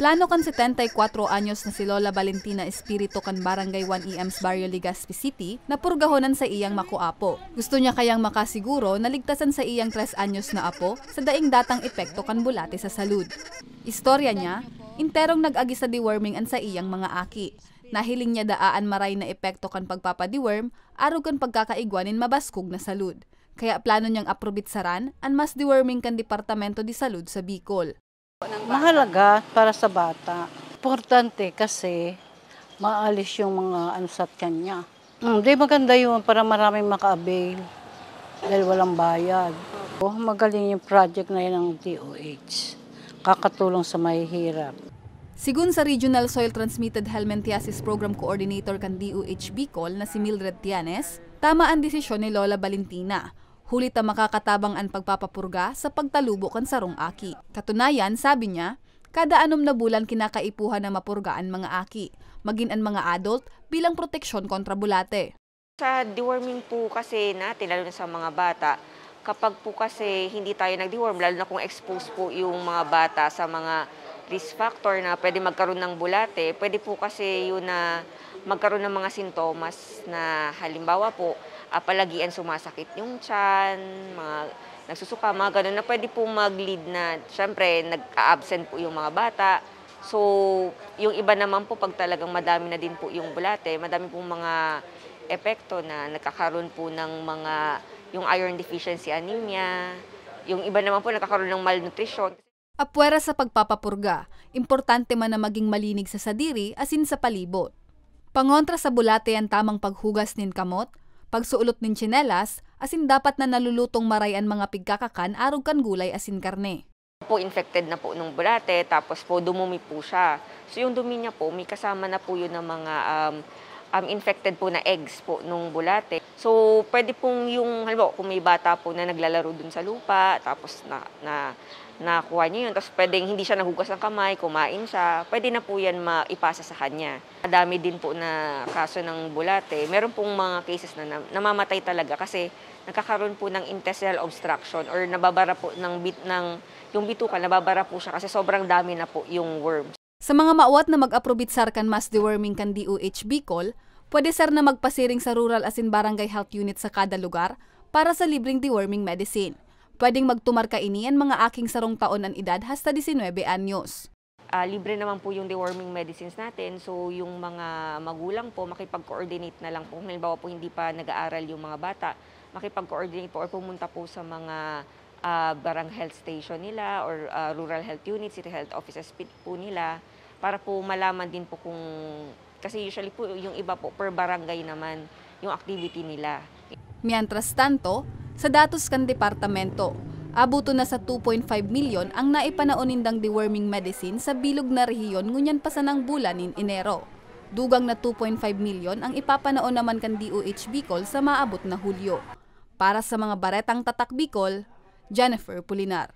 Plano kan 74 anyos na si Lola Valentina Espiritu kan Barangay 1 EMs Barrio Legazpi City na purgahonan sa iyang makuapo. Gusto niya kayang makasiguro na ligtasan sa iyang 3 anyos na apo sa daing datang epekto kan bulate sa salud. Istorya niya, interong nag-agi sa deworming an sa iyang mga aki. Nahiling niya daaan maray na epekto kan pagpapadiworm, araw kan pagkakaigwanin mabaskog na salud. Kaya plano niyang aprobit saran an mas deworming kan Departamento di Salud sa Bicol. Mahalaga para sa bata. Importante kasi maalis yung mga ano sa kanya. Hindi hmm, maganda yun para maraming maka-avail dahil walang bayad. Oh, magaling yung project na yun ng DOH. Kakatulong sa mahihirap. Sigun sa Regional Soil Transmitted Helminthiasis Program Coordinator kan DOH Bicol na si Mildred Tianes, tama ang desisyon ni Lola Valentina Hulit ang makakatabang ang pagpapapurga sa pagtalubo kan sarong aki. Katunayan, sabi niya, kada anum na bulan kinakaipuhan na mapurgaan mga aki, magin ang mga adult bilang proteksyon kontra bulate. Sa deworming po kasi natin, lalo na sa mga bata, kapag po kasi hindi tayo nag-deworm, lalo na kung exposed po yung mga bata sa mga risk factor na pwede magkaroon ng bulate, pwede po kasi yun na magkaroon ng mga sintomas na halimbawa po, uh, palagian sumasakit yung tiyan, mga nagsusuka, mga ganun, na pwede po mag-lead na, syempre, nag-absent po yung mga bata. So, yung iba naman po, pag talagang madami na din po yung bulate, madami pong mga epekto na nagkakaroon po ng mga, yung iron deficiency anemia, yung iba naman po nagkakaroon ng malnutrition. Apwera sa pagpapapurga, importante man na maging malinig sa sadiri asin sa palibot. Pangontra sa bulate ang tamang paghugas nin kamot, pagsuulot nin tsinelas, asin dapat na nalulutong marayan mga pigkakakan arog kan gulay asin karne. Po infected na po nung bulate, tapos po dumumi po siya. So yung dumi niya po, may kasama na po yun ng mga um, um, infected po na eggs po nung bulate. So, pwede pong yung, halimbawa, kung may bata po na naglalaro dun sa lupa, tapos na, na nakuha niya yun. Tapos pwedeng hindi siya nahugas ng kamay, kumain siya. Pwede na po yan maipasa sa kanya. Madami din po na kaso ng bulate. Meron pong mga cases na namamatay talaga kasi nagkakaroon po ng intestinal obstruction or nababara po ng, bit, ng yung bituka, nababara po siya kasi sobrang dami na po yung worms. Sa mga mauwat na mag-aprobit sarkan mass deworming kan DOH Bicol, pwede sar na magpasiring sa Rural asin Barangay Health Unit sa kada lugar para sa libreng deworming medicine. Pwedeng magtumar ka iniyan mga aking sarong taon ang edad hasta 19 anyos. Uh, libre naman po yung deworming medicines natin. So yung mga magulang po makipag-coordinate na lang po. halimbawa po hindi pa nag-aaral yung mga bata, makipag-coordinate po or pumunta po sa mga uh, barang health station nila or uh, rural health unit, city health offices po nila para po malaman din po kung kasi usually po yung iba po per barangay naman yung activity nila. Mientras tanto, sa datos kan departamento, abuto na sa 2.5 million ang naipanaonindang deworming medicine sa bilog na rehiyon ngunyan pa sa nang bulanin Enero. Dugang na 2.5 million ang ipapanaon naman kan DOH Bicol sa maabot na Hulyo. Para sa mga baretang tatak Bicol, Jennifer Pulinar.